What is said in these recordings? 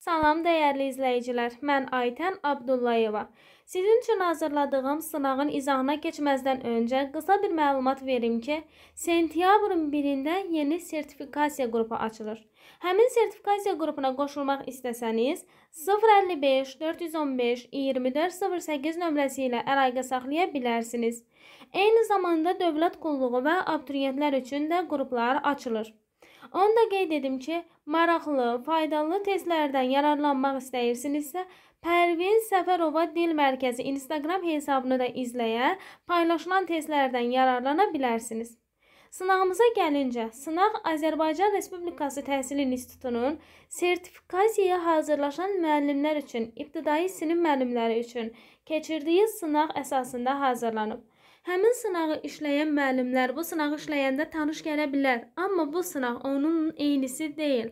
Salam dəyərli izləyicilər, mən Aytən Abdullayeva. Sizin üçün hazırladığım sınağın izahına keçməzdən öncə qısa bir məlumat verim ki, sentyabrın 1-də yeni sertifikasiya qrupu açılır. Həmin sertifikasiya qrupuna qoşulmaq istəsəniz, 055 415 2408 nömrəsi ilə əlaqə saxlaya bilərsiniz. Eyni zamanda dövlət qulluğu və abituriyentlər üçün də qruplar açılır. Onu da qeyd edim ki, maraqlı, faydalı testlərdən yararlanmaq istəyirsinizsə, Pərvin Səfərova Dil Mərkəzi Instagram hesabını da izləyə, paylaşılan testlərdən yararlana bilərsiniz. Sınağımıza gəlincə, sınaq Azərbaycan Respublikası Təhsil İnstitutunun sertifikasiyaya hazırlaşan müəllimlər üçün, ibtidai sinif müəllimləri üçün keçirdiyi sınaq əsasında hazırlanıb. Həmin sınağı işləyən müəllimlər bu sınağı işləyəndə tanış gələ bilər, amma bu sınaq onun eynisi deyil.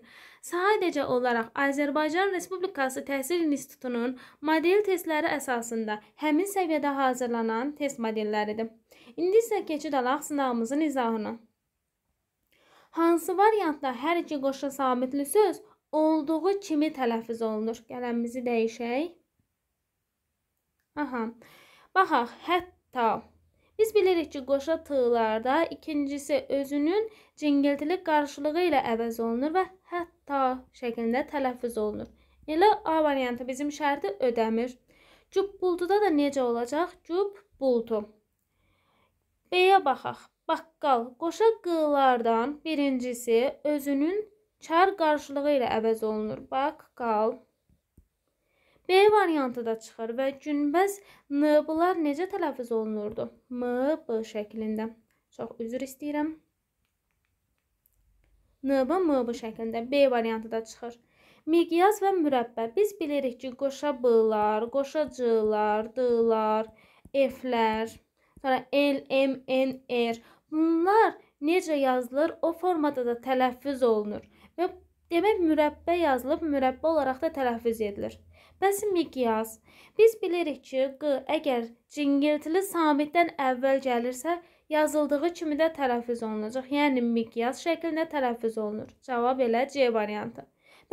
Sadəcə olaraq Azərbaycan Respublikası Təhsil İnstitutunun model testləri əsasında həmin səviyyədə hazırlanan test modelləridir. İndi isə keçid alaq sınağımızın izahına. Hansı variantda hər iki qoşa sabitli söz olduğu kimi tələffüz olunur? Qələmimizi dəyişək. Aha. Baxaq, hətta Biz bilirik ki, qoşa t-larda ikincisi özünün cingiltili qarşılığı ilə əvəz olunur və hətta şəklində tələffüz olunur. Elə A variantı bizim şərti ödəmir. Cüb bulduda da necə olacaq? Cüb buldu. B-yə baxaq. Baqqal qoşa q-lardan birincisi özünün çar qarşılığı ilə əvəz olunur. Baqqal. B variantı da çıxır və günbəz nıblar necə tələffüz olunurdu? M, B şəklində. Çox üzr istəyirəm. NB, MB şəklində B variantı da çıxır. Miqyas və mürəbbə. Biz bilirik ki, qoşa B-lar, qoşa C-lar, D-lar, F-lər, sonra L, M, N, R. Bunlar necə yazılır? O formada da tələffüz olunur. Və demək mürəbbə yazılıb, mürəbbə olaraq da tələffüz edilir. Bəs miqyas? Biz bilirik ki, q əgər cingiltili samitdən əvvəl gəlirsə, yazıldığı kimi də tələffüz olunacaq. Yəni miqyas şəklində tələffüz olunur. Cavab elə C variantı.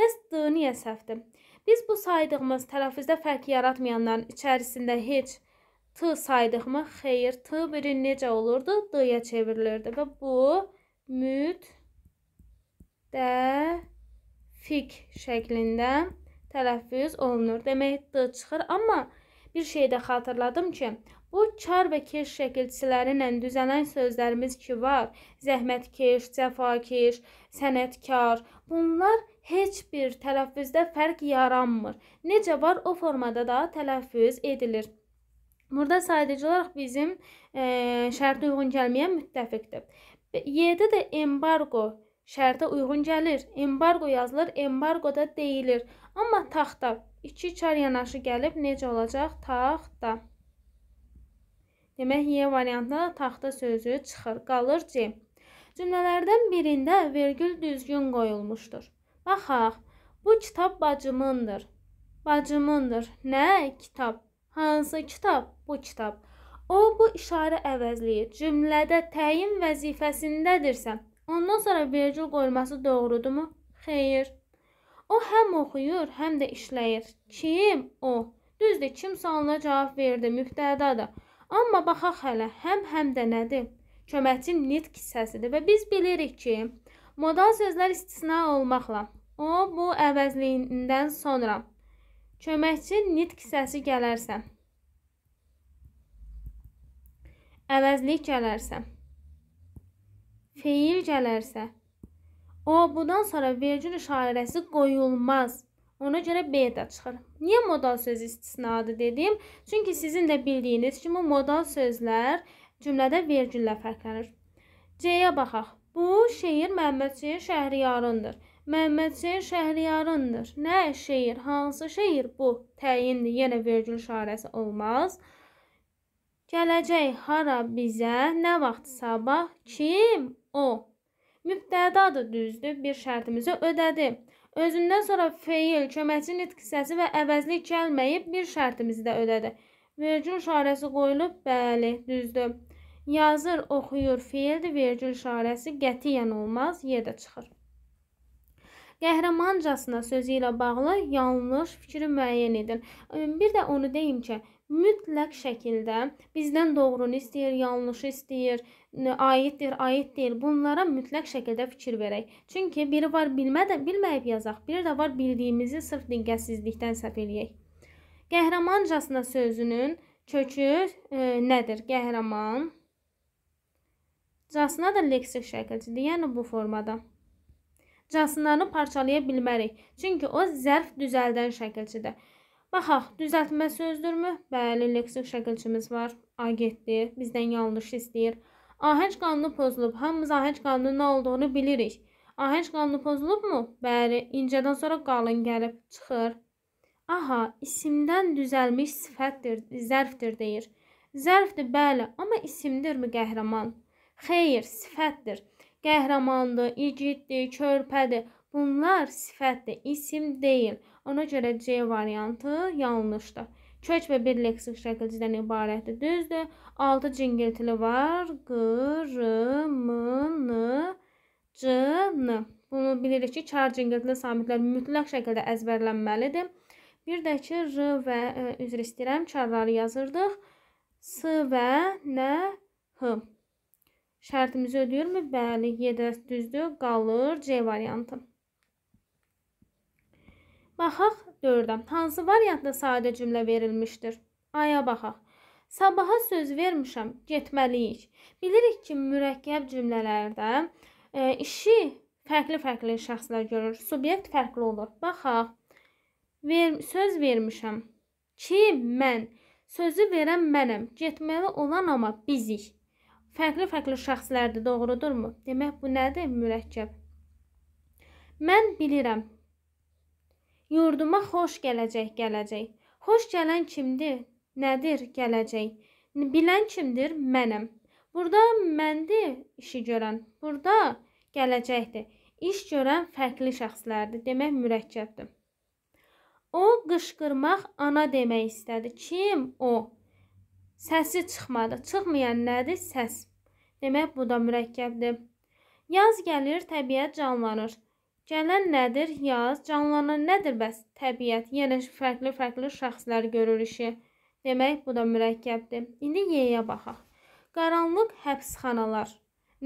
Bəs d niyə səhvdir? Biz bu saydığımız tələffüzdə fərq yaratmayanların içərisində heç t saydıqmı? Xeyr, t biri necə olurdu? d-yə çevrilirdi və bu müt də fik şəklində tələffüz olunur deməkdir çıxır. Amma bir şey də xatırladım ki, bu kar və keş şəkilçiləri ilə düzələn sözlərimiz ki var, zəhmətkeş, cəfakeş, sənətkar, bunlar heç bir tələffüzdə fərq yaranmır. Necə var o formada da tələffüz edilir. Burada sadəcə olaraq bizim e, şərtə uyğun gəlməyə müttəfiqdir. 7 də embargo şərtə uyğun gəlir. Embargo yazılır, embargoda deyilir. Amma taxta 2-4 yanaşı gəlib necə olacaq? Taxta. Demək, Y variantında taxta sözü çıxır. Qalır C. Cümlələrdən birində vergül düzgün qoyulmuşdur. Baxaq, bu kitab bacımındır. Bacımındır. Nə kitab? Hansı kitab? Bu kitab. O bu işarə əvəzləyir. Cümlədə təyin vəzifəsindədirsə, Ondan sonra vergül qoyulması doğrudurmu? Xeyr. O həm oxuyur, həm də işləyir. Kim? O. Düzdür, kim sualına cavab verdi, mübtədadır. Amma baxaq hələ, həm həm də nədir? Köməkçim nitq hissəsidir və biz bilirik ki, modal sözlər istisna olmaqla o bu əvəzliyindən sonra köməkçi nitq hissəsi gələrsə əvəzlik gələrsə feil gələrsə, o bundan sonra vergül işarəsi qoyulmaz. Ona görə B də çıxır. Niyə modal sözü istisnadır dedim? Çünki sizin də bildiyiniz kimi modal sözlər cümlədə vergüllə fərqlənir. C-yə baxaq. Bu şeir Məmmədçiyə Şəhriyarındır. Məmmədçiyə Şəhriyarındır. Nə şeir? Hansı şeir bu? Təyindir. Yenə vergül işarəsi olmaz. Gələcək hara bizə, nə vaxt sabah, kim O. Mübtədadır, düzdür, bir şərtimizi ödədi. Özündən sonra feil, köməkçi nitq hissəsi və əvəzlik gəlməyib bir şərtimizi də ödədi. Vergül işarəsi qoyulub, bəli, düzdür. Yazır, oxuyur, feildir, vergül işarəsi qətiyyən olmaz, yerdə çıxır. Qəhrəmancasına sözü ilə bağlı yanlış fikri müəyyən edin. Bir də onu deyim ki, mütləq şəkildə bizdən doğrunu istəyir, yanlışı istəyir aiddir, aid deyil. Bunlara mütləq şəkildə fikir verək. Çünki biri var bilmədən bilməyib yazaq, biri də var bildiyimizi sırf diqqətsizlikdən səhv eləyək. Qəhrəmancasına sözünün kökü e, nədir? Qəhrəman casına da leksik şəkildir, yəni bu formada. Casınları parçalaya bilmərik, çünki o zərf düzəldən şəkilçidir. Baxaq, düzəltmə sözdürmü? Bəli, leksik şəkilçimiz var. A getdi, bizdən yanlış istəyir. Ahəng qanunu pozulub. Hamımız ahəng qanunun nə olduğunu bilirik. Ahəng qanunu pozulubmu? Bəli, incədən sonra qalın gəlib çıxır. Aha, isimdən düzəlmiş sifətdir, zərfdir deyir. Zərfdir, bəli, amma isimdirmi qəhrəman? Xeyr, sifətdir. Qəhrəmandır, igiddir, körpədir. Bunlar sifətdir, isim deyil. Ona görə C variantı yanlışdır kök və bir leksik şəkilcidən ibarətdir. Düzdür? 6 cingiltili var. Qırımınıcını. Bunu bilirik ki, çar cingiltili samitlər mütləq şəkildə əzbərlənməlidir. Bir də ki, r və ə, e, üzr istəyirəm, çarları yazırdıq. S və nə h. Şərtimizi ödəyirmi? Bəli, yedə düzdür, qalır C variantı. Baxaq, 4-ə. Hansı variantda sadə cümlə verilmişdir? Aya baxaq. Sabaha söz vermişəm, getməliyik. Bilirik ki, mürəkkəb cümlələrdə e, işi fərqli-fərqli şəxslər görür. Subyekt fərqli olur. Baxaq. Ver, söz vermişəm ki, mən sözü verən mənəm. Getməli olan amma bizik. Fərqli-fərqli şəxslərdir, doğrudurmu? Demək bu nədir? Mürəkkəb. Mən bilirəm, Yurduma xoş gələcək, gələcək. Xoş gələn kimdir? Nədir gələcək? Bilən kimdir? Mənəm. Burada məndir işi görən. Burada gələcəkdir. İş görən fərqli şəxslərdir. Demək mürəkkəbdir. O qışqırmaq ana demək istədi. Kim o? Səsi çıxmadı. Çıxmayan nədir? Səs. Demək bu da mürəkkəbdir. Yaz gəlir, təbiət canlanır. Gələn nədir? Yaz. Canlanan nədir? Bəs təbiət. Yenə fərqli-fərqli şəxslər görürüşü. Demək, bu da mürəkkəbdir. İndi yeyə baxaq. Qaranlıq həbsxanalar.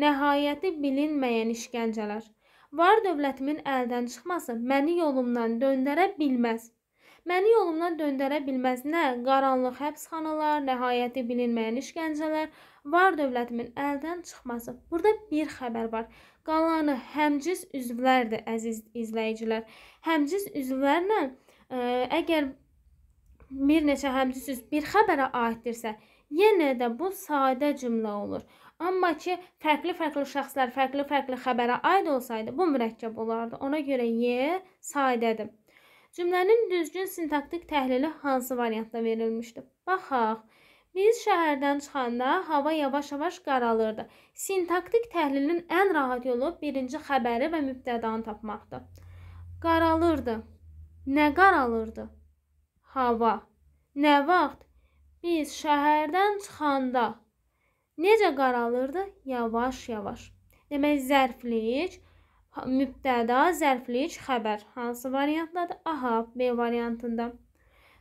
Nəhayəti bilinməyən işgəncələr. Var dövlətimin əldən çıxması məni yolumdan döndərə bilməz. Məni yolumdan döndərə bilməz nə qaranlıq həbsxanalar, nəhayəti bilinməyən işgəncələr, var dövlətimin əldən çıxması. Burada bir xəbər var. Qalanı həmciz üzvlərdir, əziz izləyicilər. Həmciz üzvlərlə ə, e, əgər bir neçə həmciz üzv bir xəbərə aiddirsə, yenə də bu sadə cümlə olur. Amma ki, fərqli-fərqli şəxslər fərqli-fərqli xəbərə aid olsaydı, bu mürəkkəb olardı. Ona görə Y sadədir. Cümlənin düzgün sintaktik təhlili hansı variantda verilmişdir? Baxaq. Biz şəhərdən çıxanda hava yavaş-yavaş qaralırdı. Sintaktik təhlilin ən rahat yolu birinci xəbəri və mübtədanı tapmaqdır. Qaralırdı. Nə qaralırdı? Hava. Nə vaxt? Biz şəhərdən çıxanda. Necə qaralırdı? Yavaş-yavaş. Demək zərflik mübtəda, zərflik, xəbər hansı variantdadır? Aha, B variantında.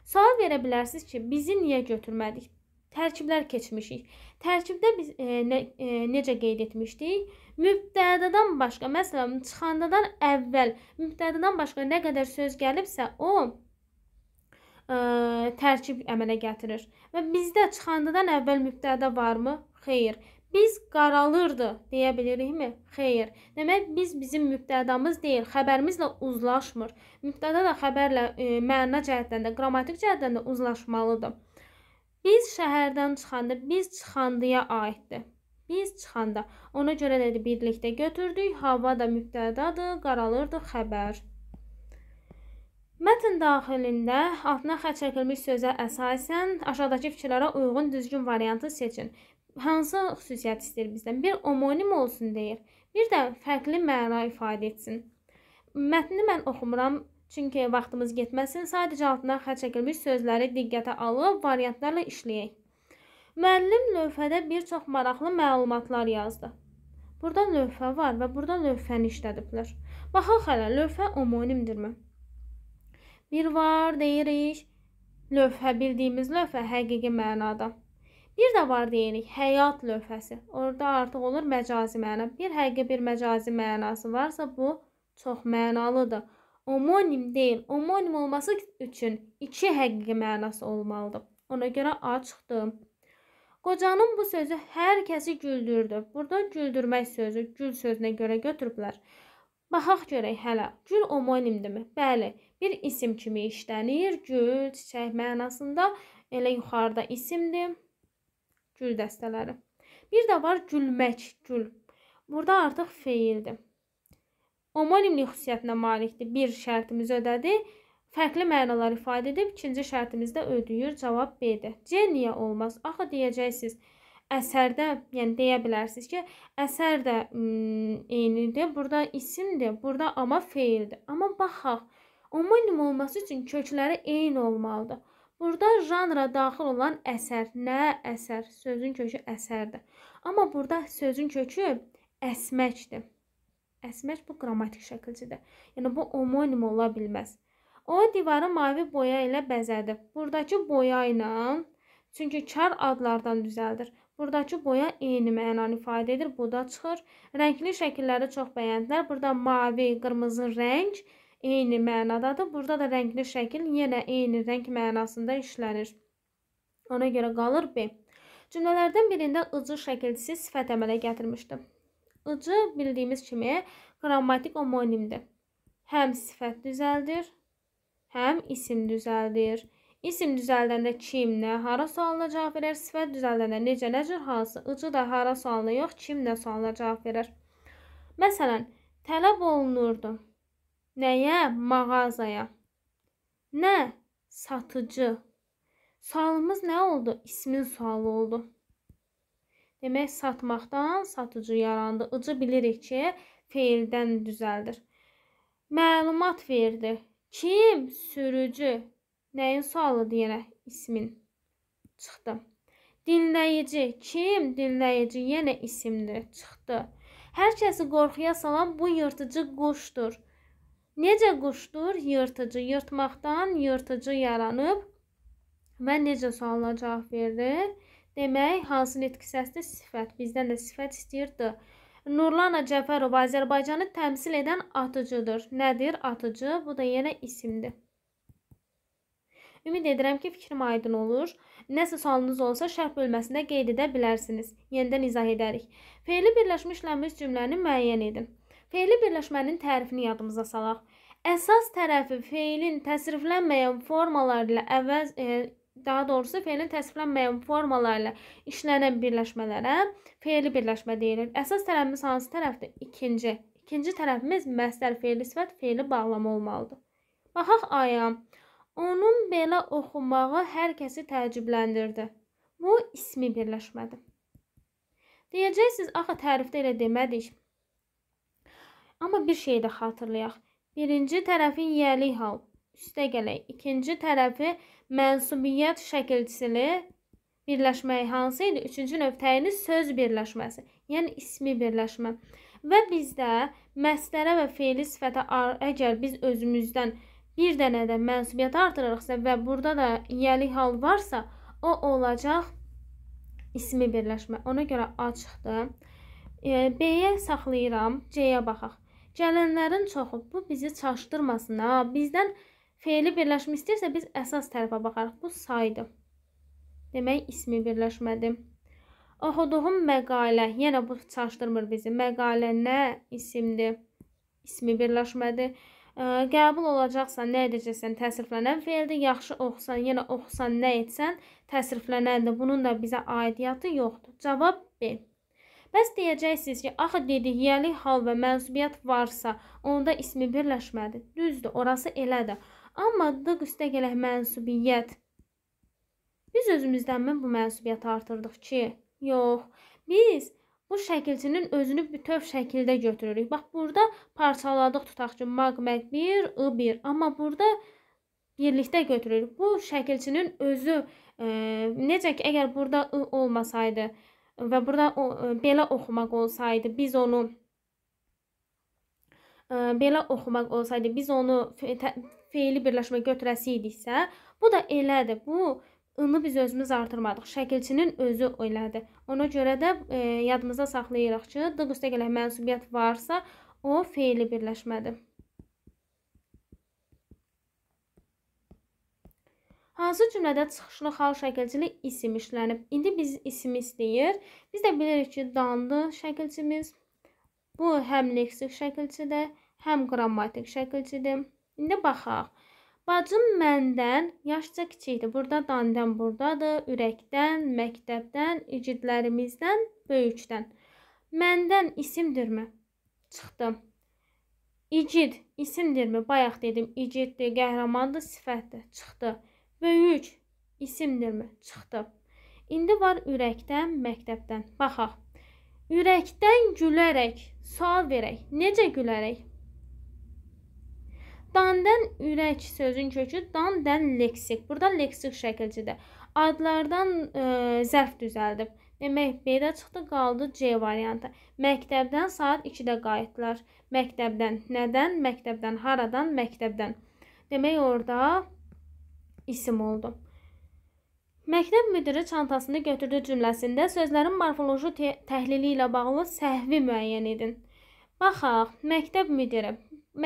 Sual verə bilərsiniz ki, bizi niyə götürmədik? Tərkiblər keçmişik. Tərkibdə biz e, ne, e, necə qeyd etmişdik? Mübtədadan başqa, məsələn, çıxandadan əvvəl mübtədadan başqa nə qədər söz gəlibsə, o ə, e, tərkib əmələ gətirir. Və bizdə çıxandadan əvvəl mübtəda varmı? Xeyr. Biz qaralırdı deyə bilirikmi? Xeyr. Demək biz bizim mübtədamız deyil, xəbərimizlə uzlaşmır. Mübtəda da xəbərlə e, məna cəhətdən də, qrammatik cəhətdən də uzlaşmalıdır. Biz şəhərdən çıxanda biz çıxandıya aiddir. Biz çıxanda. Ona görə də birlikdə götürdük. Hava da mübtədadır, qaralırdı xəbər. Mətn daxilində altına xətt çəkilmiş sözə əsasən aşağıdakı fikirlərə uyğun düzgün variantı seçin hansı xüsusiyyət istəyir bizdən? Bir omonim olsun deyir. Bir də fərqli məna ifadə etsin. Mətni mən oxumuram, çünki vaxtımız getməsin. Sadəcə altından xətt çəkilmiş sözləri diqqətə alıb variantlarla işləyək. Müəllim lövhədə bir çox maraqlı məlumatlar yazdı. Burada lövhə var və burada lövhəni işlədiblər. Baxaq hələ lövhə omonimdirmi? Bir var deyirik. Lövhə bildiyimiz lövhə həqiqi mənada. Bir də var deyirik həyat lövhəsi. Orda artıq olur məcazi məna. Bir həqiqi bir məcazi mənası varsa bu çox mənalıdır. Omonim deyil. Omonim olması üçün iki həqiqi mənası olmalıdır. Ona görə açıqdır. Qocanın bu sözü hər kəsi güldürdü. Burada güldürmək sözü gül sözünə görə götürüblər. Baxaq görək hələ. Gül omonimdirmi? Bəli, bir isim kimi işlənir. Gül çiçək mənasında elə yuxarıda isimdir gül dəstələri. Bir də var gülmək, gül. Burada artıq feildir. Homonimli xüsusiyyətinə malikdir. Bir şərtimiz ödədi. Fərqli mənalar ifadə edib ikinci şərtimizdə ödəyir. Cavab B-dir. C niyə olmaz? Axı deyəcəksiniz əsərdə, yəni deyə bilərsiniz ki, əsər də eynidir. Burada isimdir, burada amma feildir. Amma baxaq, homonim olması üçün kökləri eyni olmalıdır. Burada janra daxil olan əsər, nə əsər? Sözün kökü əsərdir. Amma burada sözün kökü əsməkdir. Əsmək bu qrammatik şəkilcidir. Yəni bu homonim ola bilməz. O divarı mavi boya ilə bəzədi. Buradakı boya ilə çünki kar adlardan düzəldir. Buradakı boya eyni mənanı ifadə edir. Bu da çıxır. Rəngli şəkilləri çox bəyəndilər. Burada mavi, qırmızı rəng eyni mənadadır. Burada da rəngli şəkil yenə eyni rəng mənasında işlənir. Ona görə qalır B. Cümlələrdən birində ıcı şəkilsi sifət əmələ gətirmişdi. Icı bildiyimiz kimi qrammatik omonimdir. Həm sifət düzəldir, həm isim düzəldir. İsim düzəldəndə kim, nə, hara sualına cavab verər, sifət düzəldəndə necə, nəcür, hansı, ıcı da hara sualına yox, kim, nə sualına cavab verər. Məsələn, tələb olunurdu. Nəyə? Mağazaya. Nə? Satıcı. Sualımız nə oldu? İsmin sualı oldu. Demək, satmaqdan satıcı yarandı. Icı bilirik ki, feildən düzəldir. Məlumat verdi. Kim? Sürücü. Nəyin sualı deyərək ismin çıxdı. Dinləyici. Kim? Dinləyici yenə isimdir. Çıxdı. Hər kəsi qorxuya salan bu yırtıcı quşdur. Necə quşdur yırtıcı yırtmaqdan yırtıcı yaranıb və necə sualına cavab verdi? Demək, hansı nitq səsdir? Sifət. Bizdən də sifət istəyirdi. Nurlana Cəfərov Azərbaycanı təmsil edən atıcıdır. Nədir atıcı? Bu da yenə isimdir. Ümid edirəm ki, fikrim aydın olur. Nəsə sualınız olsa, şərh bölməsində qeyd edə bilərsiniz. Yenidən izah edərik. Feili birləşmişlənmiş cümləni müəyyən edin. Feili birləşmənin tərifini yadımıza salaq. Əsas tərəfi feilin təsriflənməyən formaları ilə əvəz e, daha doğrusu feilin təsriflənməyən formalarla işlənən birləşmələrə feili birləşmə deyilir. Əsas tərəfimiz hansı tərəfdir? İkinci. İkinci tərəfimiz məzdər feili sifət feili bağlama olmalıdır. Baxaq aya. Onun belə oxumağı hər kəsi təəccübləndirdi. Bu ismi birləşmədir. Deyəcəksiniz axı tərifdə elə demədik. Amma bir şey də xatırlayaq. Birinci tərəfi yiyəlik hal üstə gələk. İkinci tərəfi mənsubiyyət şəkilçisili birləşməyi hansı idi? Üçüncü növ təyini söz birləşməsi, yəni ismi birləşmə. Və bizdə məsdərə və feili sifətə əgər biz özümüzdən bir dənə də mənsubiyyət artırırıqsa və burada da yiyəlik hal varsa, o olacaq ismi birləşmə. Ona görə açıqdır. E, B-yə saxlayıram, C-yə baxaq. Gələnlərin çoxu bu bizi çaşdırmasına, bizdən feili birləşmə istəyirsə biz əsas tərəfə baxarıq. Bu saydır. Demək ismi birləşmədir. Oxuduğum məqalə, yenə bu çaşdırmır bizi. Məqalə nə isimdir? İsmi birləşmədir. Ə, qəbul olacaqsan, nə edəcəksən, təsriflənən feildir. Yaxşı oxusan, yenə oxusan, nə etsən, təsriflənəndir. Bunun da bizə aidiyyatı yoxdur. Cavab B. Bəs deyəcəksiniz ki, axı dediyəlik hal və mənsubiyyət varsa, onda ismi birləşmədir. Düzdür, orası elədir. Amma dıq üstə gələk mənsubiyyət. Biz özümüzdənmi bu mənsubiyyəti artırdıq ki? Yox. Biz bu şəkilçinin özünü bütöv şəkildə götürürük. Bax, burada parçaladıq tutaq ki, maq mək 1, ı 1. Amma burada birlikdə götürürük. Bu şəkilçinin özü e, necə ki, əgər burada ı olmasaydı, və burada o, e, belə oxumaq olsaydı biz onu ə, e, belə oxumaq olsaydı biz onu feili birləşmə götürəsiydiksə, bu da elədir. Bu ını biz özümüz artırmadıq. Şəkilçinin özü elədir. Ona görə də ə, e, yadımızda saxlayırıq ki, d üstəgələ mənsubiyyət varsa, o feili birləşmədir. Hansı cümlədə çıxışlı xal şəkilçili isim işlənib? İndi biz isim istəyir. Biz də bilirik ki, dandı şəkilçimiz. Bu həm leksik şəkilçidir, həm qrammatik şəkilçidir. İndi baxaq. Bacım məndən yaşca kiçikdir. Burada dandan burdadır, ürəkdən, məktəbdən, igidlərimizdən, böyükdən. Məndən isimdirmi? Çıxdı. İgid isimdirmi? Bayaq dedim, igiddir, qəhrəmandır, sifətdir. Çıxdı isimdirmi? Çıxdı. İndi var ürəkdən, məktəbdən. Baxaq. Ürəkdən gülərək, sual verək. Necə gülərək? Dandan ürək sözün kökü dandan leksik. Burada leksik şəkilcidir. Adlardan ə, e, zərf düzəldib. Demək belə çıxdı, qaldı C variantı. Məktəbdən saat 2-də qayıtdılar. Məktəbdən. Nədən? Məktəbdən. Haradan? Məktəbdən. Demək orada isim oldu. Məktəb müdiri çantasını götürdü cümləsində sözlərin morfoloji təhlili ilə bağlı səhvi müəyyən edin. Baxaq, məktəb müdiri,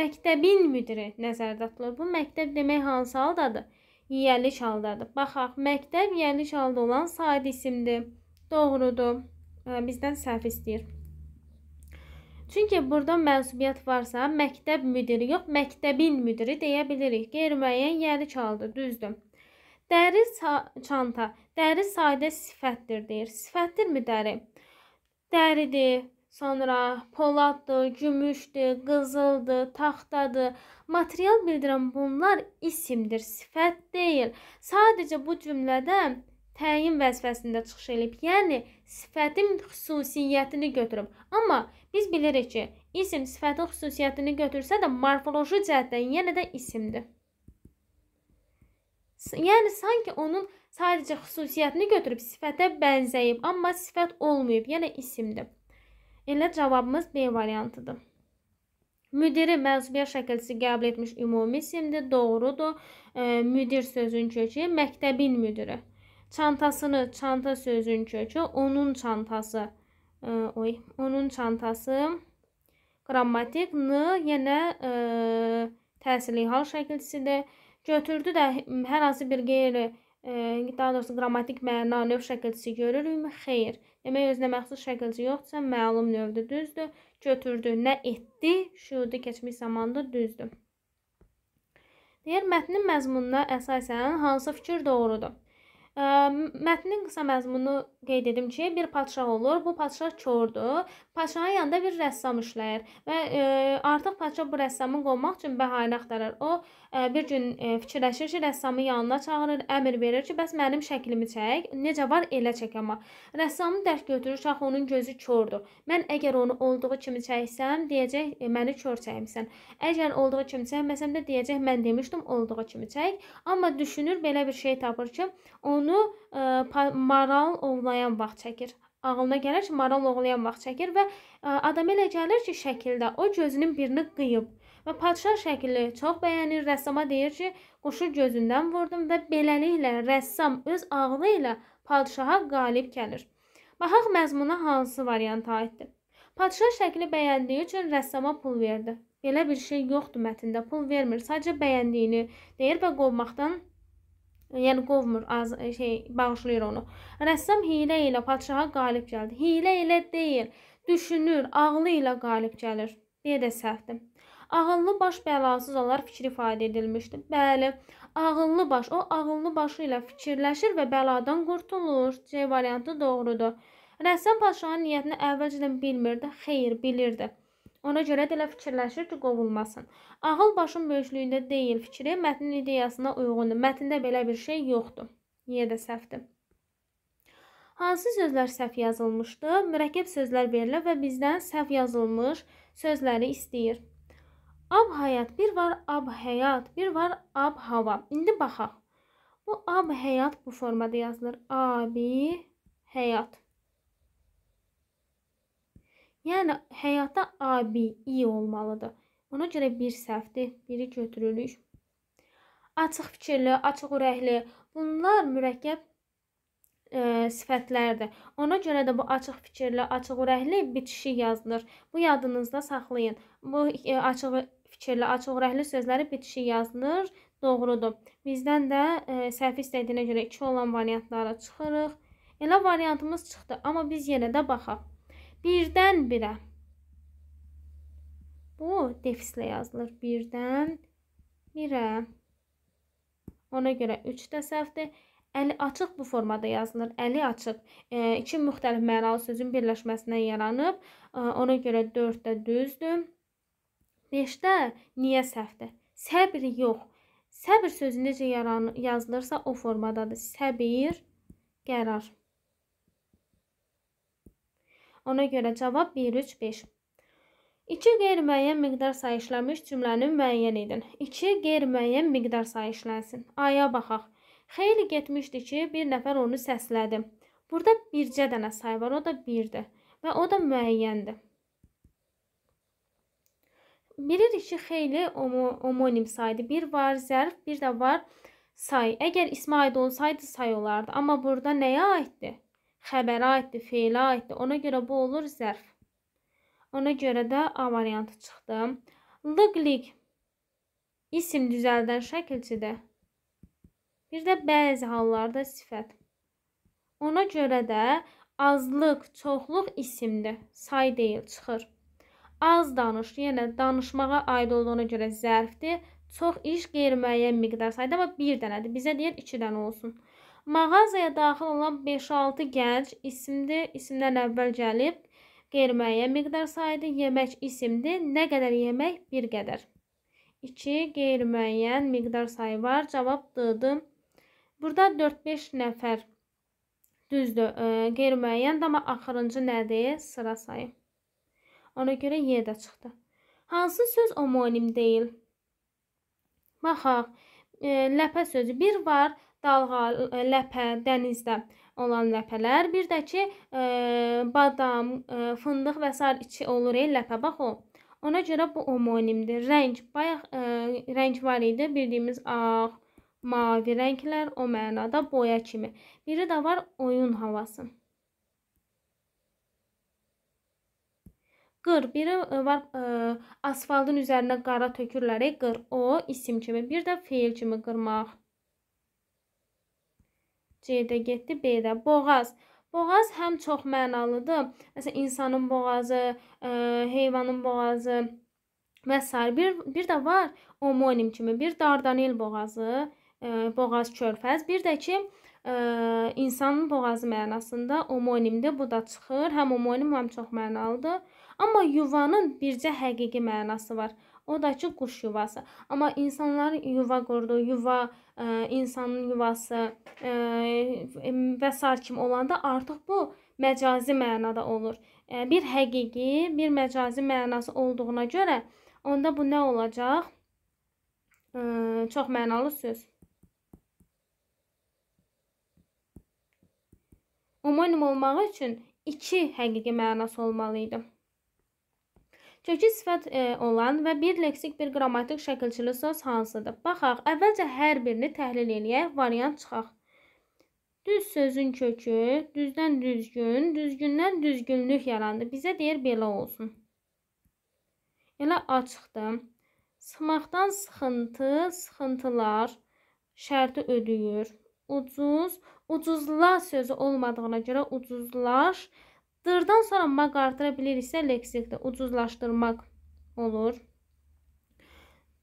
məktəbin müdiri nəzərdə tutulur. Bu məktəb demək hansı haldadır? Yiyəliş haldadır. Baxaq, məktəb yiyəliş halda olan saat isimdir. Doğrudur. Hə, bizdən səhv istəyir. Çünki burada mənsubiyyət varsa, məktəb müdiri yox, məktəbin müdiri deyə bilirik. Qeyri-müəyyən yiyəliş haldır, düzdür. Dəri çanta, dəri sadə sifətdir deyir. Sifətdirmi dəri? Dəridir, sonra poladdır, gümüşdür, qızıldır, taxtadır. Material bildirən bunlar isimdir, sifət deyil. Sadəcə bu cümlədə təyin vəzifəsində çıxış eləyib, yəni sifətin xüsusiyyətini götürüb. Amma biz bilirik ki, isim sifətin xüsusiyyətini götürsə də morfoloji cəhətdən yenə də isimdir. Yəni sanki onun sadəcə xüsusiyyətini götürüb sifətə bənzəyib, amma sifət olmayıb, yəni isimdir. Elə cavabımız B variantıdır. Müdiri mənsubiyyət şəkilçisi qəbul etmiş ümumi isimdir, doğrudur. E, müdir sözün kökü məktəbin müdiri. Çantasını çanta sözün kökü onun çantası. E, oy, onun çantası qrammatik n yenə e, təsirli hal şəkilçisidir. Götürdü də hər hansı bir qeyri, e, daha doğrusu qrammatik məna növ şəkilçisi görürükmü? Xeyr. Demək özünə məxsus şəkilçi yoxdursa, məlum növdür, düzdür. Götürdü, nə etdi? Şuurdu keçmiş zamanda düzdür. Deyir, mətnin məzmununa əsasən hansı fikir doğrudur? Mətnin qısa məzmununu qeyd edim ki, bir padşah olur. Bu padşah kordur. Padşahın yanında bir rəssam işləyir və ə, artıq padşah bu rəssamı qovmaq üçün bəhanə axtarır. O ə, bir gün ə, fikirləşir ki, rəssamı yanına çağırır, əmr verir ki, bəs mənim şəklimi çək. Necə var elə çək amma. Rəssamı dərk götürür, şax onun gözü kordur. Mən əgər onu olduğu kimi çəksəm, deyəcək e, məni kor çəkmisən. Əgər olduğu kimi çəkməsəm də deyəcək mən demişdim olduğu kimi çək. Amma düşünür belə bir şey tapır ki, onu bunu ə, e, maral ovlayan vaxt çəkir. Ağlına gəlir ki, maral ovlayan vaxt çəkir və ə, e, adam elə gəlir ki, şəkildə o gözünün birini qıyıb. Və padşah şəkli çox bəyənir, rəssama deyir ki, quşu gözündən vurdum və beləliklə rəssam öz ağlı ilə padşaha qalib gəlir. Baxaq məzmuna hansı varianta aiddir. Padşah şəkli bəyəndiyi üçün rəssama pul verdi. Belə bir şey yoxdur mətndə. Pul vermir, sadəcə bəyəndiyini deyir və qovmaqdan yəni qovmur, az, e, şey bağışlayır onu. Rəssam hiylə ilə padşaha qalib gəldi. Hiylə ilə deyil, düşünür, ağlı ilə qalib gəlir. Deyə də səhvdir. Ağıllı baş bəlasız olar fikri ifadə edilmişdi. Bəli, ağıllı baş, o ağıllı başı ilə fikirləşir və bəladan qurtulur. C variantı doğrudur. Rəssam padşahın niyyətini əvvəlcədən bilmirdi, xeyr, bilirdi. Ona görə də elə fikirləşir ki, qovulmasın. Ağıl başın böyüklüyündə deyil, fikri mətnin ideyasına uyğundur. Mətndə belə bir şey yoxdur. Niyə də səhvdir? Hansı sözlər səhv yazılmışdı? Mürəkkəb sözlər verilir və bizdən səhv yazılmış sözləri istəyir. Ab həyat, bir var ab həyat, bir var ab hava. İndi baxaq. Bu ab həyat bu formada yazılır. Abi həyat. Yəni həyata abi, iyi olmalıdır. Ona görə bir səhvdir, biri götürülür. Açıq fikirli, açıq ürəkli, bunlar mürəkkəb ə, e, sifətlərdir. Ona görə də bu açıq fikirli, açıq ürəkli bitişi yazılır. Bu yadınızda saxlayın. Bu ə, e, açıq fikirli, açıq ürəkli sözləri bitişi yazılır. Doğrudur. Bizdən də ə, e, səhv istədiyinə görə 2 olan variantlara çıxırıq. Elə variantımız çıxdı, amma biz yenə də baxaq birdən-birə. Bu defislə yazılır. Birdən birə. Ona görə 3 də səhvdir. Əli açıq bu formada yazılır. Əli açıq e, iki müxtəlif mənalı sözün birləşməsindən yaranıb. E, ona görə 4 də düzdür. 5-də niyə səhvdir? Səbr yox. Səbr sözü necə yaranır, yazılırsa o formadadır. Səbir qərar. Ona görə cavab 1, 3, 5. 2 qeyri-müəyyən miqdar sayışlanmış cümləni müəyyən edin. 2 qeyri-müəyyən miqdar sayışlansın. Aya baxaq. Xeyli getmişdi ki, bir nəfər onu səslədi. Burada bircə dənə sayı var, o da 1-dir və o da müəyyəndir. Bilirik ki, xeyli homonim saydı. Bir var zərf, bir də var sayı. Əgər İsmail olsaydı sayı olardı, amma burada nəyə aiddir? xəbərə aiddir, feilə aiddir. Ona görə bu olur zərf. Ona görə də A variantı çıxdı. Lıqliq isim düzəldən şəkilçidir. Bir də bəzi hallarda sifət. Ona görə də azlıq, çoxluq isimdir. Say deyil, çıxır. Az danış, yenə danışmağa aid olduğuna görə zərfdir. Çox iş qeyri-müəyyən miqdar sayda, amma bir dənədir. Bizə deyir 2 dənə olsun. Mağazaya daxil olan 5-6 gənc isimdir, isimdən əvvəl gəlib qeyri-müəyyən miqdar sayıdır. Yemək isimdir. Nə qədər yemək? Bir qədər. 2 qeyri-müəyyən miqdar sayı var. Cavab D-dir. Burada 4-5 nəfər düzdür. Qeyri-müəyyəndir amma axırıncı nədir? Sıra sayı. Ona görə Y də çıxdı. Hansı söz homonim deyil? Baxaq. E, ləpə sözü bir var dalğa, e, ləpə, dənizdə olan ləpələr, bir də ki, ə, e, badam, ə, e, fındıq və sair içi olur, ey, ləpə bax o. Ona görə bu homonimdir. Rəng, bayaq ə, rəng var idi, bildiyimiz ağ, mavi rənglər o mənada boya kimi. Biri də var oyun havası. Qır, biri var ə, asfaltın üzərinə qara tökürlər, ey, qır. O isim kimi, bir də feil kimi qırmaq. C-də getdi, B-də. Boğaz. Boğaz həm çox mənalıdır. Məsələn, insanın boğazı, ə, e, heyvanın boğazı və s. bir bir də var omonim kimi bir Dardanel boğazı, ə, e, boğaz körfəz, bir də ki ə, e, insanın boğazı mənasında omonimdir. Bu da çıxır. Həm omonim, həm çox mənalıdır. Amma yuvanın bircə həqiqi mənası var. O da ki quş yuvası. Amma insanların yuva qurduğu yuva, ə, e, insanın yuvası ə, e, və sair kimi olanda artıq bu məcazi mənada olur. Ə, e, bir həqiqi, bir məcazi mənası olduğuna görə onda bu nə olacaq? Ə, çox mənalı söz. Homonim olmağı üçün iki həqiqi mənası olmalı idi. Çəki sifət e, olan və bir leksik, bir qrammatik şəkilçili söz hansıdır? Baxaq, əvvəlcə hər birini təhlil eləyək, variant çıxaq. Düz sözün kökü, düzdən düzgün, düzgündən düzgünlük yarandı. Bizə deyir belə olsun. Elə açıqdır. Sıxmaqdan sıxıntı, sıxıntılar şərti ödüyür. Ucuz, ucuzla sözü olmadığına görə ucuzlaş Dırdan sonra maq artıra biliriksə leksikdə ucuzlaşdırmaq olur.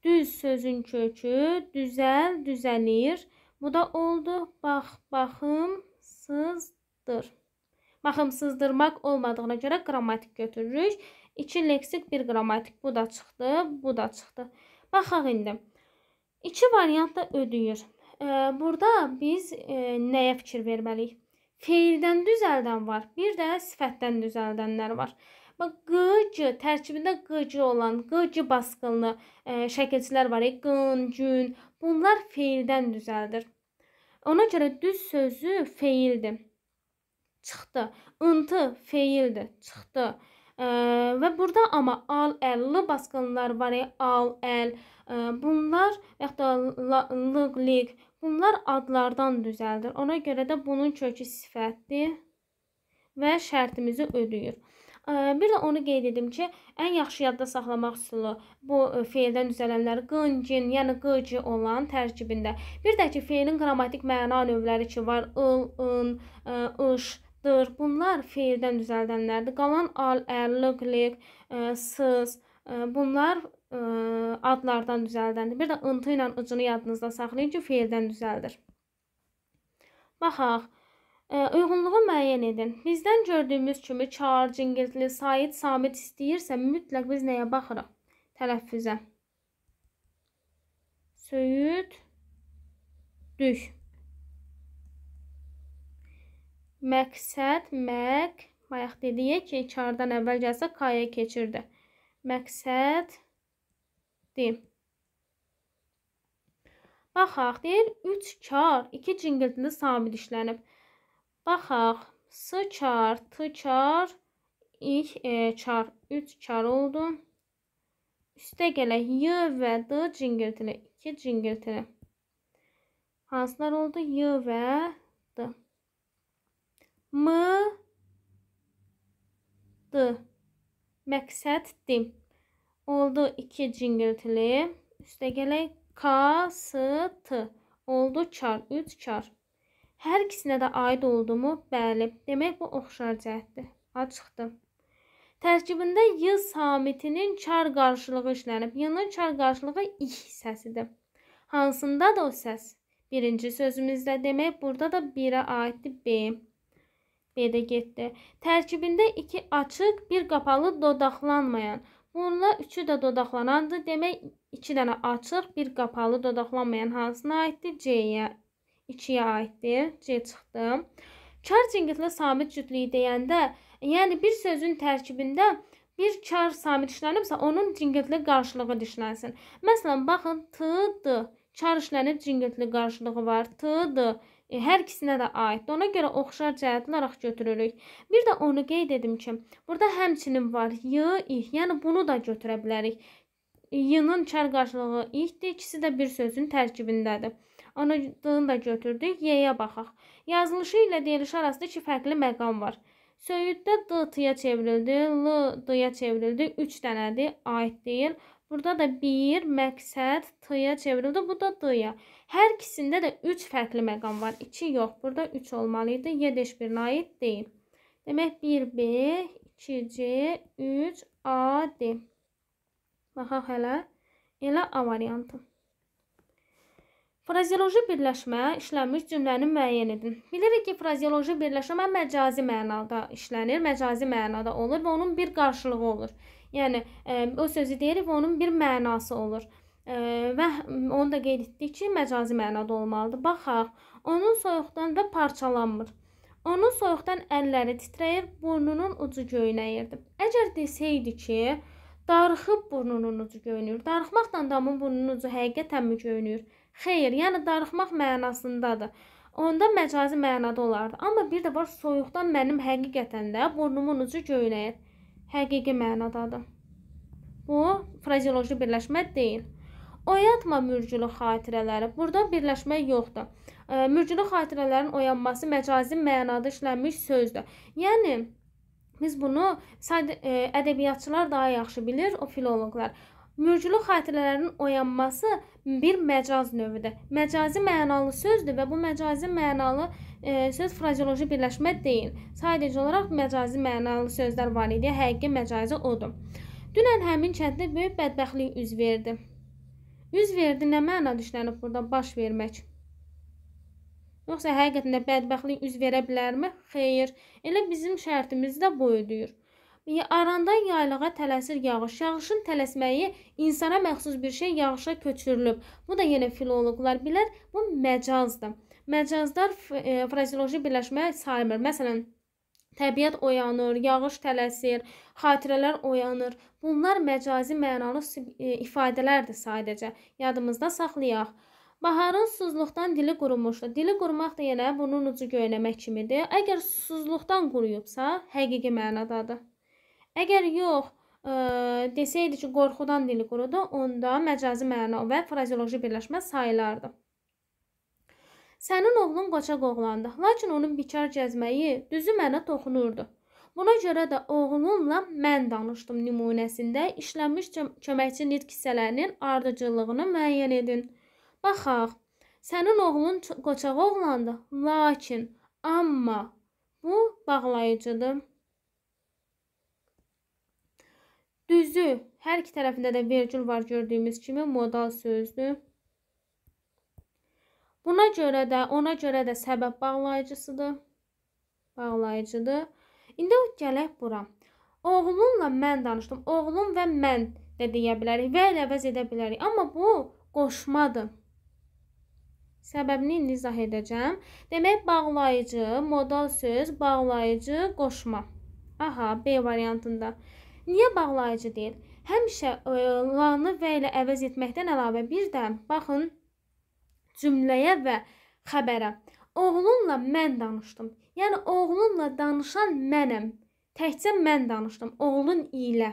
Düz sözün kökü düzəl, düzəlir. Bu da oldu bax, baxımsızdır. Baxımsızdırmaq olmadığına görə qrammatik götürürük. 2 leksik, 1 qrammatik. Bu da çıxdı, bu da çıxdı. Baxaq indi. İki variant da ödəyir. Burada biz nəyə fikir verməliyik? feildən düzəldən var, bir də sifətdən düzəldənlər var. Bax qc tərkibində qc olan qc basqınlı e, şəkilçilər var. Qın, gün. Bunlar feildən düzəldir. Ona görə düz sözü feildir. Çıxdı. Intı feildir. Çıxdı. E, və burada amma al, əlli basqınlar var. Al, əl. E, bunlar yaxud da lıq, liq Bunlar adlardan düzəldir. Ona görə də bunun kökü sifətdir və şərtimizi ödəyir. Bir də onu qeyd edim ki, ən yaxşı yadda saxlamaq üsulu bu e, feildən düzələnləri qıncin, yəni qıcı olan tərkibində. Bir də ki, feilin qrammatik məna növləri ki var, ıl, ın, e, ış, dır. Bunlar feildən düzəldənlərdir. Qalan al, ərlik, lik, e, sız, bunlar adlardan düzəldəndir. Bir də ıntı ilə ucunu yadınızda saxlayın ki, feildən düzəldir. Baxaq. Uyğunluğu müəyyən edin. Bizdən gördüyümüz kimi Çağır, Cingizli, Said, Samit istəyirsə mütləq biz nəyə baxırıq? Tələffüzə. Söyüd, düş. Məqsəd, məq, bayaq dedik ki, Çağırdan əvvəl gəlsə Kaya keçirdi. Məqsəd, məq getdi. Baxaq, deyir 3 kar 2 cingildində sabit işlənib. Baxaq, s kar, t kar, i e, kar 3 kar oldu. Üstə gələk y və d cingildili 2 cingildili. Hansılar oldu? Y və d. M D məqsəddir. Oldu 2 cingiltili. Üste gelək kasıtı. Oldu çar 3 çar. Hər ikisinə də aid oldumu? Bəli. Demək bu oxşar cəhətdir. Açıqdır. Tərkibində y samitinin çar qarşılığı işlənib. Y-nin çar qarşılığı ih səsidir. Hansındadır o səs? Birinci sözümüzdə demək burada da 1-ə aiddir B. B-də getdi. Tərkibində iki açıq, bir qapalı dodaqlanmayan. Bunlar üçü də dodaqlanandır. Demək, iki dənə açıq, bir qapalı dodaqlanmayan hansına aiddir? C-yə, 2-yə aiddir. C çıxdı. Kar cingitli sabit cütlüyü deyəndə, yəni bir sözün tərkibində bir kar sabit işlənibsə, onun cingitli qarşılığı dişlənsin. Məsələn, baxın, t-dır. Kar işlənib cingitli qarşılığı var. T-dır. E, hər ikisinə də aiddir. Ona görə oxşar cəhətli olaraq götürürük. Bir də onu qeyd edim ki, burada həmçinin var y, ih, yəni bunu da götürə bilərik. Y-nın kar qarşılığı ihdir, ikisi də bir sözün tərkibindədir. Anadığını da götürdük, y-yə baxaq. Yazılışı ilə deyilişi arasında iki fərqli məqam var. Söyüddə d-tıya çevrildi, l-dıya çevrildi, 3 dənədir, aid deyil. Burada da bir məqsəd T-ya çevrildi. Bu da D-ya. Hər ikisində də 3 fərqli məqam var. 2 yox. Burada 3 olmalı idi. Y deş birinə aid deyil. Demək 1B, 2C, 3AD. Baxaq hələ. Elə A variantı. Frazeoloji birləşmə işlənmiş cümləni müəyyən edin. Bilirik ki, frazeoloji birləşmə məcazi mənada işlənir, məcazi mənada olur və onun bir qarşılığı olur. Yəni ə, e, o sözü deyirik və onun bir mənası olur. Ə, e, və onu da qeyd etdik ki, məcazi mənada olmalıdır. Baxaq, onun soyuqdan və parçalanmır. Onun soyuqdan əlləri titrəyir, burnunun ucu göynəyirdi. Əgər desəydi ki, darıxıb burnunun ucu göynəyir. Darıxmaqla damın burnunun ucu həqiqətənmi göynəyir? Xeyr, yəni darıxmaq mənasındadır. Onda məcazi mənada olardı. Amma bir də var, soyuqdan mənim həqiqətən də burnumun ucu göynəyir həqiqi mənadadır. Bu frazeoloji birləşmə deyil. Oyatma mürcülü xatirələri. Burada birləşmə yoxdur. E, mürcülü xatirələrin oyanması məcazi mənada işlənmiş sözdür. Yəni biz bunu sadə e, ədəbiyyatçılar daha yaxşı bilir, o filoloqlar. Mürcülü xatirələrin oyanması bir məcaz növüdür. Məcazi mənalı sözdür və bu məcazi mənalı e, söz frazeoloji birləşmə deyil. Sadəcə olaraq məcazi mənalı sözlər var idi, həqiqi məcazi odur. Dünən həmin kənddə böyük bədbəxtlik üz verdi. Üz verdi nə məna düşünülüb burada baş vermək? Yoxsa həqiqətən də bədbəxtlik üz verə bilərmi? Xeyr. Elə bizim şərtimiz də bu ödəyir. Arandan yaylığa tələsir yağış. Yağışın tələsməyi insana məxsus bir şey yağışa köçürülüb. Bu da yenə filoloqlar bilər. Bu məcazdır. Məcazlar e, frazeoloji birləşmə saymır. Məsələn, Təbiət oyanır, yağış tələsir, xatirələr oyanır. Bunlar məcazi mənalı e, ifadələrdir sadəcə. Yadımızda saxlayaq. Baharın susuzluqdan dili qurumuşdu. Dili qurumaq da yenə bunun ucu göynəmək kimidir. Əgər susuzluqdan quruyubsa, həqiqi mənadadır. Əgər yox, ə, e, desəydi ki, qorxudan dili qurudu, onda məcazi məna və frazeoloji birləşmə sayılardı. Sənin oğlun qoçaq oğlandı, lakin onun bikar gəzməyi düzü mənə toxunurdu. Buna görə də oğlumla mən danışdım nümunəsində işlənmiş köməkçi nit kissələrinin ardıcıllığını müəyyən edin. Baxaq, sənin oğlun qoçaq oğlandı, lakin amma bu bağlayıcıdır. Düzü, hər iki tərəfində də vergül var gördüyümüz kimi modal sözdür. Buna görə də, ona görə də səbəb bağlayıcısıdır. Bağlayıcıdır. İndi gələk bura. Oğlumla mən danışdım. Oğlum və mən də deyə bilərik və ilə əvəz edə bilərik. Amma bu qoşmadır. Səbəbini indi izah edəcəm. Demək bağlayıcı, modal söz, bağlayıcı, qoşma. Aha, B variantında. Niyə bağlayıcı deyil? Həmişə ə, e, lanı və ilə əvəz etməkdən əlavə bir də baxın cümləyə və xəbərə. Oğlunla mən danışdım. Yəni oğlunla danışan mənəm. Təkcə mən danışdım oğlun ilə.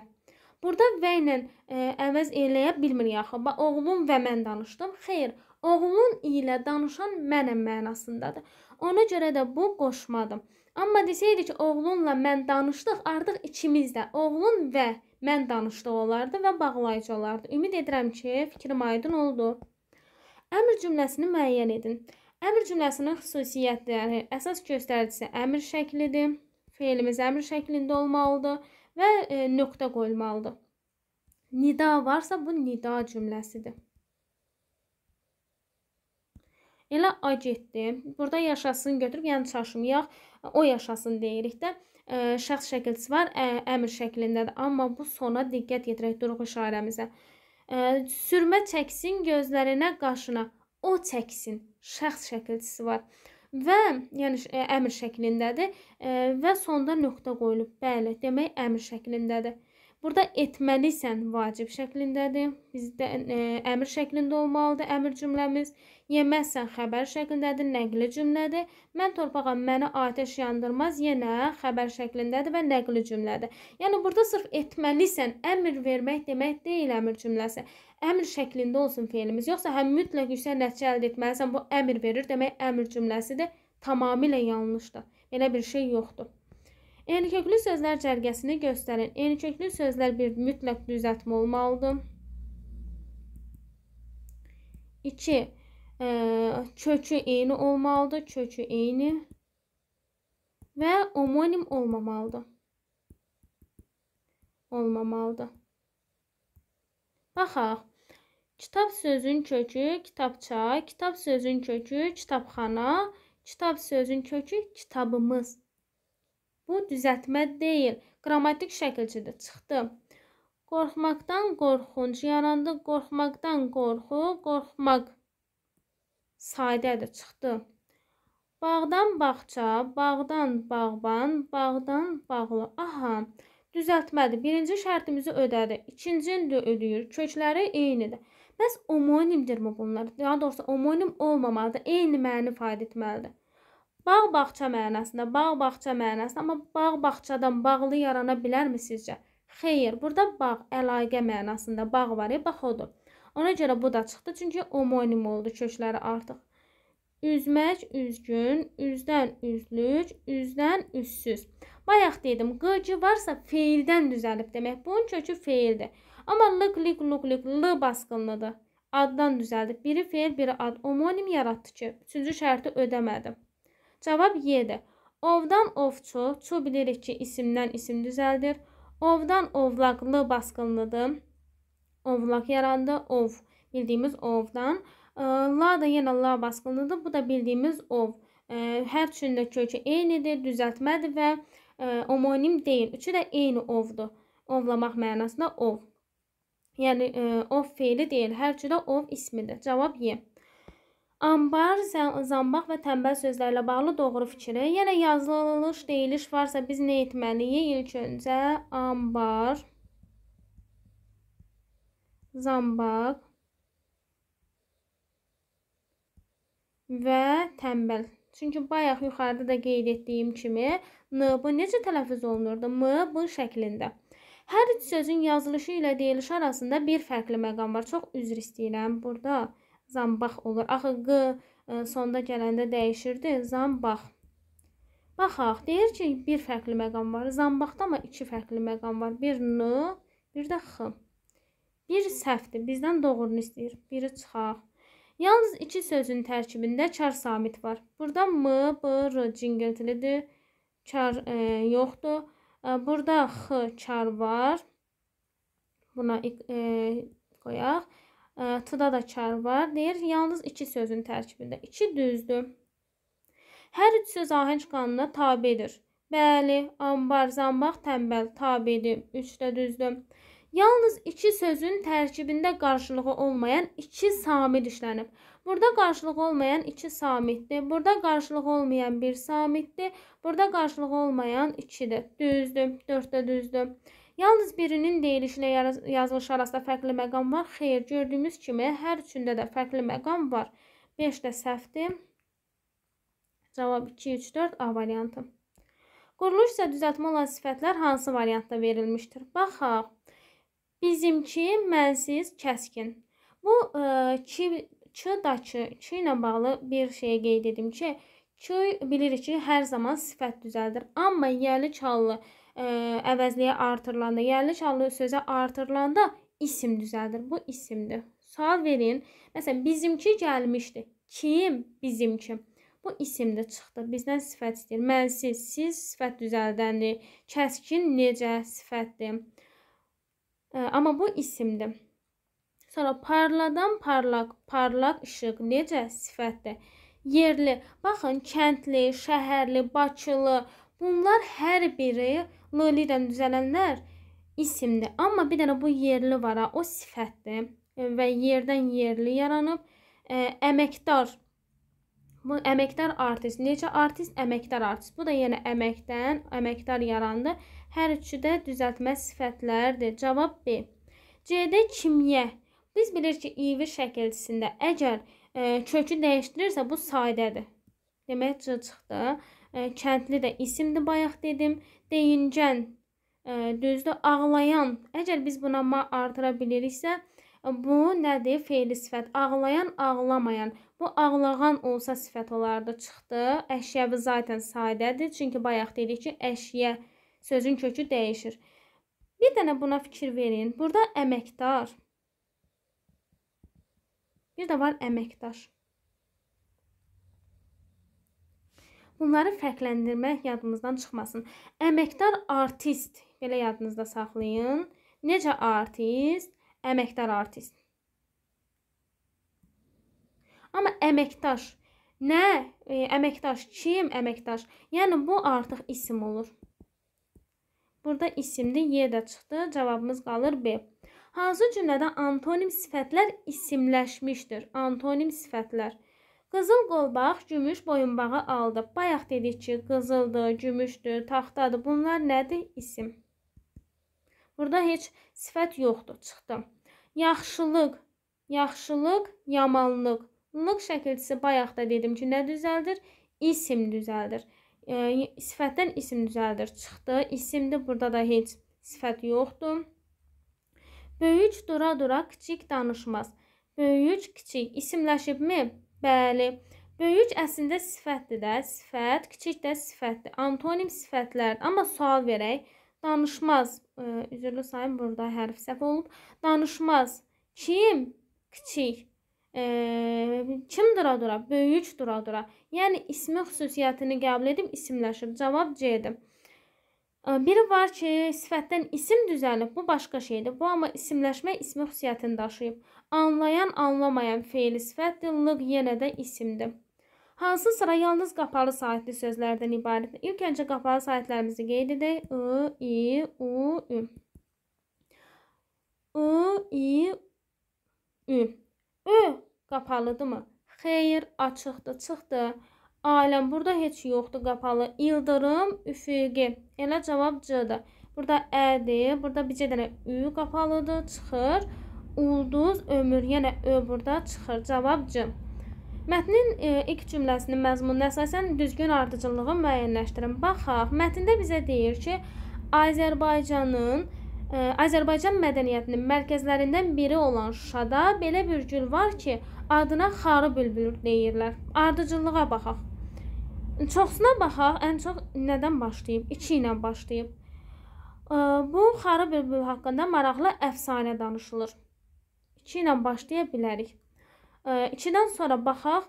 Burada və ilə ə, e, əvəz eləyə bilmirik axı. Bax oğlum və mən danışdım. Xeyr, oğlun ilə danışan mənəm mənasındadır. Ona görə də bu qoşmadır. Amma desəydi ki, oğlunla mən danışdıq, artıq ikimiz də oğlun və mən danışdıq olardı və bağlayıcı olardı. Ümid edirəm ki, fikrim aydın oldu. Əmr cümləsini müəyyən edin. Əmr cümləsinin xüsusiyyətləri, əsas göstəricisi əmr şəklidir. Feilimiz əmr şəklində olmalıdır və e, nöqtə qoyulmalıdır. Nida varsa bu nida cümləsidir. Elə A getdi. Burada yaşasın götürüb, yəni çaşım yax, o yaşasın deyirik də ə, şəxs şəkilçisi var, ə, əmr şəklindədir. Amma bu sona diqqət yetirək duruq işarəmizə. Ə, sürmə çəksin gözlərinə, qaşına. O çəksin şəxs şəkilçisi var və yəni ə, əmr şəklindədir ə, və sonda nöqtə qoyulub. Bəli, demək əmr şəklindədir. Burada etməlisən vacib şəklindədir. Bizdə ə, e, əmr şəklində olmalıdır əmr cümləmiz. Yeməzsən xəbər şəklindədir, nəqli cümlədir. Mən torpağa məni atəş yandırmaz yenə xəbər şəklindədir və nəqli cümlədir. Yəni burada sırf etməlisən əmr vermək demək deyil əmr cümləsi. Əmr şəklində olsun feilimiz. Yoxsa həm mütləq yüksək nəticə əldə etməlisən bu əmr verir demək əmr cümləsidir. Tamamilə yanlışdır. Belə bir şey yoxdur. Eniköklü sözlər cərgəsini göstərin. Eniköklü sözlər bir mütləq düzətmə olmalıdır. 2. E, kökü eyni olmalıdır. Kökü eyni və omonim olmamalıdır. Olmamalıdır. Baxaq. Kitab sözün kökü kitabça, kitab sözün kökü kitabxana, kitab sözün kökü kitabımız. Bu düzəltmə deyil, qrammatik şəkilçidir. Çıxdı. Qorxmaqdan qorxunc yarandı. Qorxmaqdan qorxu, qorxmaq sadədir, çıxdı. Bağdan bağça, bağdan bağban, bağdan bağlı. Aha. Düzəltmədir. Birinci şərtimizi ödədi. İkincini də ödəyir. Kökləri eynidir. Bəs homonimdirmi bunlar? Daha doğrusu homonim olmamalıdır. Eyni məni ifadə etməlidir. Bağ-bağça mənasında, bağ-bağça mənasında, amma bağ-bağçadan bağlı yarana bilərmi sizcə? Xeyr, burada bağ, əlaqə mənasında bağ var, ya, e, bax odur. Ona görə bu da çıxdı, çünki homonim oldu kökləri artıq. Üzmək, üzgün, üzdən üzlük, üzdən üzsüz. Bayaq dedim, qıcı varsa feildən düzəlib demək. Bunun kökü feildir. Amma lıq, lıq, lıq, lıq, l basqınlıdır addan düzəldib. Biri feil, biri ad. Homonim yaratdı ki, üçüncü şərti ödəmədi. Cavab Y-dir. Ovdan ovçu, çu bilirik ki, isimdən isim düzəldir. Ovdan ovlaq, l basqınlıdır. Ovlaq yarandı, ov. Bildiyimiz ovdan. La da yenə la basqınlıdır. Bu da bildiyimiz ov. Hər üçündə kökü eynidir, düzəltmədir və omonim deyil. Üçü də eyni ovdur. Ovlamaq mənasında ov. Yəni, ov feili deyil. Hər üçü də ov ismidir. Cavab Y. Ambar, zambaq və tənbəl sözlərlə bağlı doğru fikri. Yəni yazılış, deyiliş varsa biz nə etməliyik? İlk öncə ambar, zambaq və tənbəl. Çünki bayaq yuxarıda da qeyd etdiyim kimi n bu necə tələffüz olunurdu? M bu şəklində. Hər üç sözün yazılışı ilə deyilişi arasında bir fərqli məqam var. Çox üzr istəyirəm burada. Zambaq olur. Axı q ə, e, sonda gələndə dəyişirdi. Zambaq. Baxaq, deyir ki, bir fərqli məqam var. Zambaqda amma iki fərqli məqam var. Bir n, bir də x. Bir səhvdir. Bizdən doğrunu istəyir. Biri çıxaq. Yalnız iki sözün tərkibində çar samit var. Burada m, b, r cingiltilidir. Çar e, yoxdur. E, burada x çar var. Buna e, qoyaq. T-da da kar var. Deyir, yalnız iki sözün tərkibində. İki düzdür. Hər üç söz ahəng qanuna tabidir. Bəli, ambar, zambaq, tənbəl tabidir. Üç də düzdür. Yalnız iki sözün tərkibində qarşılığı olmayan iki samit işlənib. Burada qarşılığı olmayan iki samitdir. Burada qarşılığı olmayan bir samitdir. Burada qarşılığı olmayan ikidir. Düzdür. Dörd də düzdür. Yalnız birinin deyilişinə yazılışı arasında fərqli məqam var. Xeyr, gördüyümüz kimi hər üçündə də fərqli məqam var. 5 də səhvdir. Cavab 2, 3, 4 A variantı. Quruluş isə düzəltmə olan sifətlər hansı variantda verilmişdir? Baxaq. Bizimki, mənsiz, kəskin. Bu ə, e, ki, ç, daçı, ç ilə bağlı bir şey qeyd edim ki, ç bilirik ki, hər zaman sifət düzəldir. Amma yəli, çallı, çallı əvəzliyə artırılanda, yerli şanlı sözə artırılanda isim düzəldir. Bu isimdir. Sual verin. Məsələn, bizimki gəlmişdi. Kim? Bizimki. Bu isimdə çıxdı. Bizdən sifət istəyir. Mən, siz, siz sifət düzəldəndir. Kəskin necə sifətdir. E, amma bu isimdir. Sonra parladan parlaq, parlaq işıq necə sifətdir? Yerli. Baxın, kəndli, şəhərli, Bakılı. Bunlar hər biri L-lə düzələnlər isimdir. Amma bir dənə bu yerli var, o sifətdir və yerdən yerli yaranıb. Ə, e, əməkdar bu əməkdar artist. Necə artist? Əməkdar artist. Bu da yenə əməkdən, əməkdar yarandı. Hər üçü də düzəltmə sifətlərdir. Cavab B. C-də kimyə. Biz bilirik ki, ivi şəkilçisində əgər ə, e, kökü dəyişdirirsə bu sadədir. Demək C çıxdı kəndli də isimdir bayaq dedim. Deyincən, düzdür, ağlayan. Əgər biz buna ma artıra biliriksə, bu nədir? Feili sifət. Ağlayan, ağlamayan. Bu ağlağan olsa sifət olardı. Çıxdı. Əşyəvi zaten sadədir. Çünki bayaq dedik ki, əşyə sözün kökü dəyişir. Bir dənə buna fikir verin. Burada əməkdar. Bir də var əməkdaş. Bunları fərqləndirmək yadımızdan çıxmasın. Əməkdar artist belə yadınızda saxlayın. Necə artist? Əməkdar artist. Amma əməkdaş nə? E, əməkdaş kim? Əməkdaş. Yəni bu artıq isim olur. Burada isimli Y də çıxdı. Cavabımız qalır B. Hansı cümlədə antonim sifətlər isimləşmişdir? Antonim sifətlər. Qızıl qolbaq, gümüş boyunbağı aldı. Bayaq dedik ki, qızıldır, gümüşdür, taxtadır. Bunlar nədir? İsim. Burada heç sifət yoxdur, çıxdı. Yaxşılıq, yaxşılıq, yamanlıq. Lıq şəkilçisi bayaq da dedim ki, nə düzəldir? İsim düzəldir. E, sifətdən isim düzəldir, çıxdı. İsimdir, burada da heç sifət yoxdur. Böyük dura-dura kiçik danışmaz. Böyük, kiçik isimləşibmi? Bəli. Böyük əslində sifətdir də, sifət, kiçik də sifətdir. Antonim sifətlərdir. Amma sual verək. Danışmaz, ə, e, üzrlü sayım burada hərf səhv olub. Danışmaz. Kim? Kiçik. Ə, e, kim dura-dura? Böyük dura-dura. Yəni ismi xüsusiyyətini qəbul edib isimləşir. Cavab C-dir. E, biri var ki, sifətdən isim düzəlib, bu başqa şeydir. Bu amma isimləşmə ismi xüsusiyyətini daşıyıb. Anlayan anlamayan feili sifətdir, lıq yenə də isimdir. Hansı sıra yalnız qapalı saatli sözlərdən ibarətdir? İlk öncə qapalı saatlərimizi qeyd edək. I, I, U, Ü. I, I, Ü. Ü qapalıdırmı? Xeyr, açıqdır, çıxdı. Aləm burada heç yoxdur qapalı. İldırım, üfüqi. Elə cavab C-dir. Burada Ə-dir, burada bircə dənə Ü qapalıdır, çıxır. Çıxır ulduz, ömür, yenə ö burada çıxır. Cavab C. Mətnin e, ilk cümləsinin məzmununa əsasən düzgün ardıcıllığı müəyyənləşdirin. Baxaq, mətndə bizə deyir ki, Azərbaycanın e, Azərbaycan mədəniyyətinin mərkəzlərindən biri olan Şuşada belə bir gül var ki, adına xarı bülbül deyirlər. Ardıcıllığa baxaq. Çoxsuna baxaq, ən çox nədən başlayıb? 2 ilə başlayıb. E, bu xarı bülbül haqqında maraqlı əfsanə danışılır. 2 ilə başlaya bilərik. 2-dən sonra baxaq.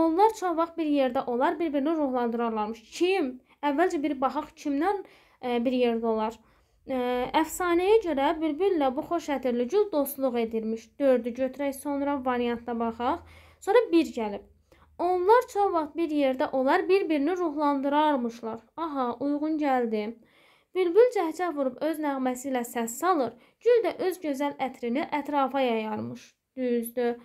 Onlar çox vaxt bir yerdə olar, bir-birini ruhlandırarlarmış. Kim? Əvvəlcə bir baxaq kimdən bir yerdə olar. Əfsanəyə görə bir-birlə bu xoş ətirli gül dostluq edirmiş. 4-ü götürək sonra variantına baxaq. Sonra 1 gəlib. Onlar çox vaxt bir yerdə olar, bir-birini ruhlandırarmışlar. Aha, uyğun gəldi. Bülbül cəhcəh vurub öz nəğməsi ilə səs salır. Gül də öz gözəl ətrini ətrafa yayarmış. Düzdür.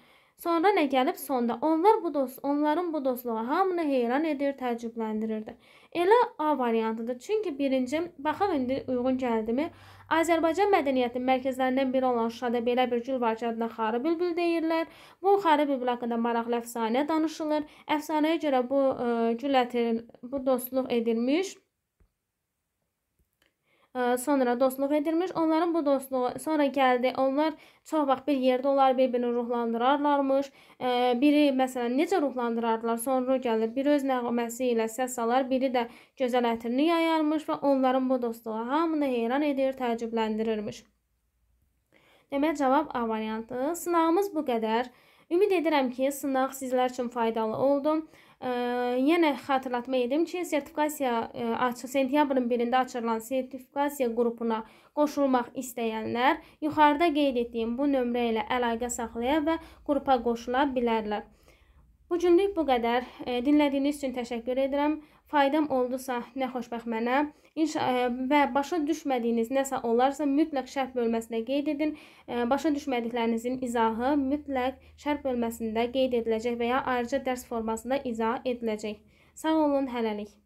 Sonra nə gəlib sonda? Onlar bu dost, onların bu dostluğu hamını heyran edir, təəccübləndirirdi. Elə A variantıdır. Çünki birinci, baxaq indi uyğun gəldimi? Azərbaycan mədəniyyətinin mərkəzlərindən biri olan Şuşada belə bir gül var ki, adına xarı bülbül deyirlər. Bu xarı bülbül haqqında maraqlı əfsanə danışılır. Əfsanəyə görə bu ə, e, gül ətri bu dostluq edilmiş sonra dostluq edilmiş. Onların bu dostluğu sonra gəldi. Onlar çox vaxt bir yerdə olar, bir-birini ruhlandırarlarmış. Biri məsələn necə ruhlandırardılar? Sonra gəlir, biri öz nəğməsi ilə səs salar, biri də gözəl ətrini yayarmış və onların bu dostluğu hamını heyran edir, təəccübləndirirmiş. Demək cavab A variantı. Sınağımız bu qədər. Ümid edirəm ki, sınaq sizlər üçün faydalı oldu yenə xatırlatma edim ki, sertifikasiya e, açı sentyabrın 1-də açılan sertifikasiya qrupuna qoşulmaq istəyənlər yuxarıda qeyd etdiyim bu nömrə ilə əlaqə saxlaya və qrupa qoşula bilərlər. Bu günlük bu qədər. E, Dinlədiyiniz üçün təşəkkür edirəm. Faydam oldusa, nə xoşbəxt mənə. E, və başa düşmədiyiniz nəsə olarsa mütləq şərh bölməsində qeyd edin. E, başa düşmədiklərinizin izahı mütləq şərh bölməsində qeyd ediləcək və ya ayrıca dərs formasında izah ediləcək. Sağ olun, hələlik.